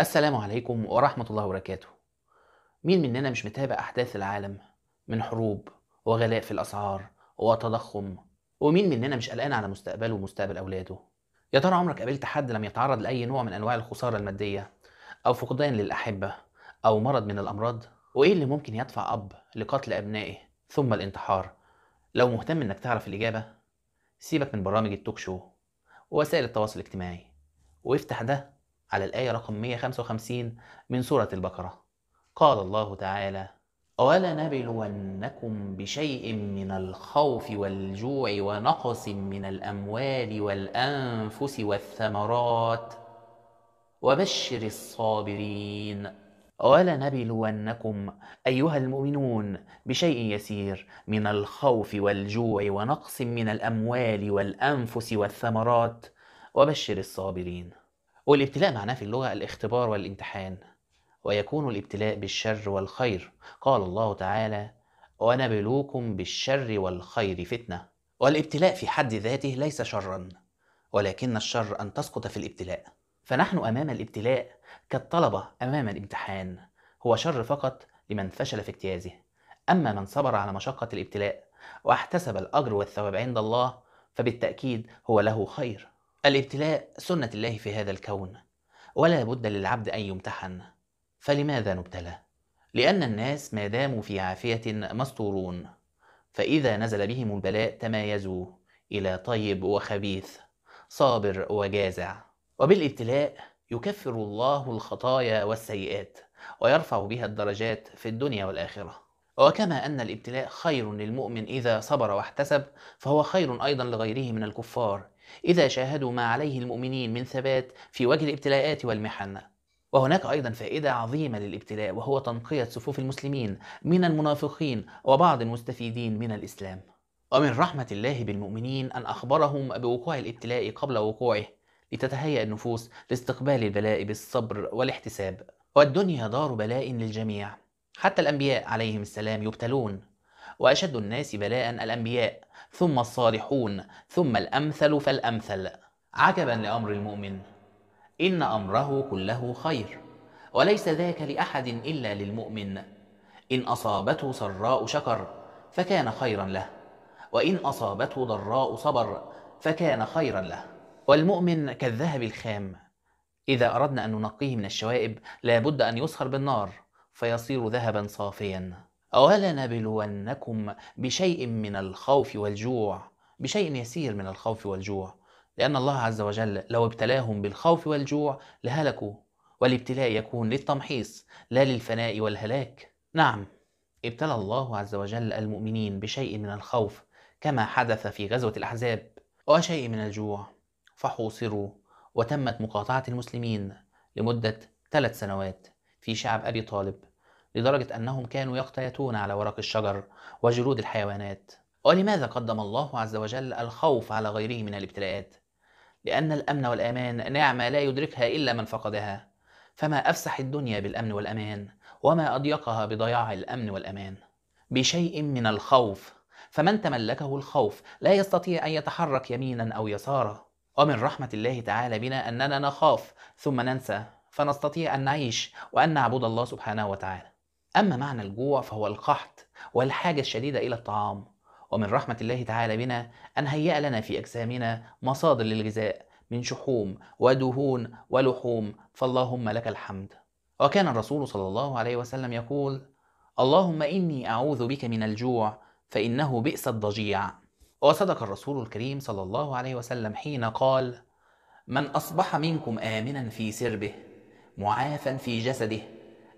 السلام عليكم ورحمة الله وبركاته مين مننا مش متابع أحداث العالم من حروب وغلاء في الأسعار وتضخم ومين مننا مش قلقان على مستقبله ومستقبل أولاده يا ترى عمرك قابلت حد لم يتعرض لأي نوع من أنواع الخسارة المادية أو فقدان للأحبة أو مرض من الأمراض وإيه اللي ممكن يدفع أب لقتل أبنائه ثم الانتحار لو مهتم إنك تعرف الإجابة سيبك من برامج التوك شو ووسائل التواصل الاجتماعي وافتح ده على الآية رقم 155 من سورة البقرة قال الله تعالى ولنبلونكم بشيء من الخوف والجوع ونقص من الأموال والأنفس والثمرات وبشر الصابرين ولنبلونكم أيها المؤمنون بشيء يسير من الخوف والجوع ونقص من الأموال والأنفس والثمرات وبشر الصابرين والابتلاء معناه في اللغة الاختبار والامتحان ويكون الابتلاء بالشر والخير قال الله تعالى ونبلوكم بالشر والخير فتنة والابتلاء في حد ذاته ليس شرا ولكن الشر أن تسقط في الابتلاء فنحن أمام الابتلاء كالطلبة أمام الامتحان هو شر فقط لمن فشل في اجتيازه أما من صبر على مشقة الابتلاء واحتسب الأجر والثواب عند الله فبالتأكيد هو له خير الابتلاء سنة الله في هذا الكون ولا بد للعبد أن يمتحن فلماذا نبتلى؟ لأن الناس ما داموا في عافية مستورون فإذا نزل بهم البلاء تمايزوا إلى طيب وخبيث صابر وجازع وبالابتلاء يكفر الله الخطايا والسيئات ويرفع بها الدرجات في الدنيا والآخرة وكما أن الابتلاء خير للمؤمن إذا صبر واحتسب فهو خير أيضا لغيره من الكفار إذا شاهدوا ما عليه المؤمنين من ثبات في وجه الابتلاءات والمحن وهناك أيضا فائدة عظيمة للابتلاء وهو تنقية صفوف المسلمين من المنافقين وبعض المستفيدين من الإسلام ومن رحمة الله بالمؤمنين أن أخبرهم بوقوع الابتلاء قبل وقوعه لتتهيأ النفوس لاستقبال البلاء بالصبر والاحتساب والدنيا دار بلاء للجميع حتى الأنبياء عليهم السلام يبتلون وأشد الناس بلاء الأنبياء ثم الصالحون ثم الأمثل فالأمثل عجبا لأمر المؤمن إن أمره كله خير وليس ذاك لأحد إلا للمؤمن إن أصابته سراء شكر فكان خيرا له وإن أصابته ضراء صبر فكان خيرا له والمؤمن كالذهب الخام إذا أردنا أن ننقيه من الشوائب لابد أن يصهر بالنار فيصير ذهبا صافيا ولنبلونكم بشيء من الخوف والجوع بشيء يسير من الخوف والجوع لأن الله عز وجل لو ابتلاهم بالخوف والجوع لهلكوا والابتلاء يكون للتمحيص لا للفناء والهلاك نعم ابتلى الله عز وجل المؤمنين بشيء من الخوف كما حدث في غزوة الأحزاب وشيء من الجوع فحوصروا وتمت مقاطعة المسلمين لمدة ثلاث سنوات في شعب أبي طالب لدرجة أنهم كانوا يقتاتون على ورق الشجر وجلود الحيوانات ولماذا قدم الله عز وجل الخوف على غيره من الابتلاءات؟ لأن الأمن والأمان نعمة لا يدركها إلا من فقدها فما أفسح الدنيا بالأمن والأمان وما أضيقها بضياع الأمن والأمان بشيء من الخوف فمن تملكه الخوف لا يستطيع أن يتحرك يمينا أو يسارا ومن رحمة الله تعالى بنا أننا نخاف ثم ننسى فنستطيع أن نعيش وأن نعبد الله سبحانه وتعالى أما معنى الجوع فهو القحط والحاجة الشديدة إلى الطعام ومن رحمة الله تعالى بنا أن هيأ لنا في أجسامنا مصادر للغذاء من شحوم ودهون ولحوم فاللهم لك الحمد وكان الرسول صلى الله عليه وسلم يقول اللهم إني أعوذ بك من الجوع فإنه بئس الضجيع وصدق الرسول الكريم صلى الله عليه وسلم حين قال من أصبح منكم آمنا في سربه معافا في جسده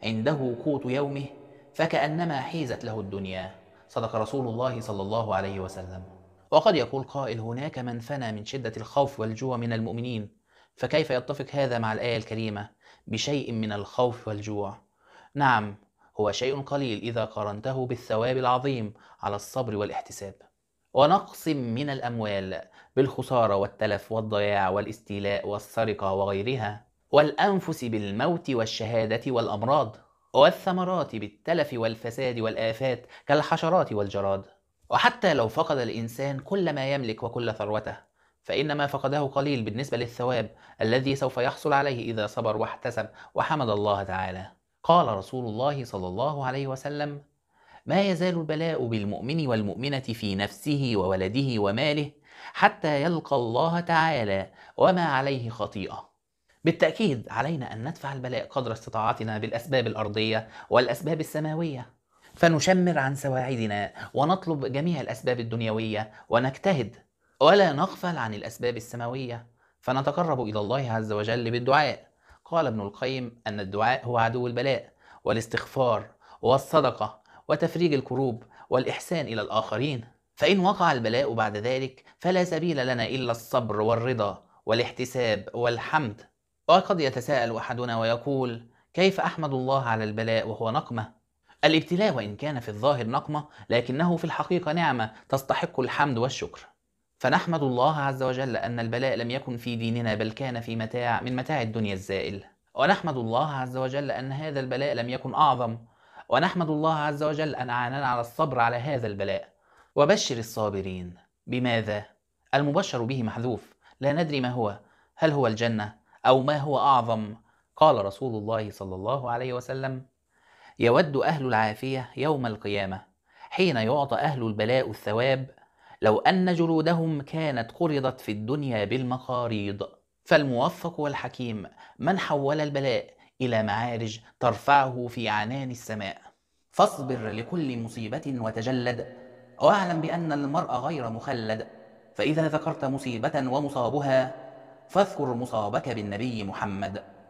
عنده قوت يومه فكأنما حيزت له الدنيا صدق رسول الله صلى الله عليه وسلم وقد يقول قائل هناك من فنى من شدة الخوف والجوع من المؤمنين فكيف يتفق هذا مع الآية الكريمة بشيء من الخوف والجوع نعم هو شيء قليل إذا قارنته بالثواب العظيم على الصبر والاحتساب ونقص من الأموال بالخسارة والتلف والضياع والاستيلاء والسرقة وغيرها والأنفس بالموت والشهادة والأمراض والثمرات بالتلف والفساد والآفات كالحشرات والجراد وحتى لو فقد الإنسان كل ما يملك وكل ثروته فإن ما فقده قليل بالنسبة للثواب الذي سوف يحصل عليه إذا صبر واحتسب وحمد الله تعالى قال رسول الله صلى الله عليه وسلم ما يزال البلاء بالمؤمن والمؤمنة في نفسه وولده وماله حتى يلقى الله تعالى وما عليه خطيئة بالتأكيد علينا أن ندفع البلاء قدر استطاعتنا بالأسباب الأرضية والأسباب السماوية فنشمر عن سواعدنا ونطلب جميع الأسباب الدنيوية ونجتهد ولا نغفل عن الأسباب السماوية فنتقرب إلى الله عز وجل بالدعاء قال ابن القيم أن الدعاء هو عدو البلاء والاستغفار والصدقة وتفريج الكروب والإحسان إلى الآخرين فإن وقع البلاء بعد ذلك فلا سبيل لنا إلا الصبر والرضا والاحتساب والحمد وقد قد يتساءل أحدنا ويقول كيف أحمد الله على البلاء وهو نقمة؟ الابتلاء وإن كان في الظاهر نقمة لكنه في الحقيقة نعمة تستحق الحمد والشكر فنحمد الله عز وجل أن البلاء لم يكن في ديننا بل كان في متاع من متاع الدنيا الزائل ونحمد الله عز وجل أن هذا البلاء لم يكن أعظم ونحمد الله عز وجل أن أعاننا على الصبر على هذا البلاء وبشر الصابرين بماذا؟ المبشر به محذوف لا ندري ما هو هل هو الجنة أو ما هو أعظم قال رسول الله صلى الله عليه وسلم يود أهل العافية يوم القيامة حين يعطى أهل البلاء الثواب لو أن جلودهم كانت قرضت في الدنيا بالمقاريض فالموفق والحكيم من حول البلاء إلى معارج ترفعه في عنان السماء فاصبر لكل مصيبة وتجلد واعلم بأن المرء غير مخلد فإذا ذكرت مصيبة ومصابها فاذكر مصابك بالنبي محمد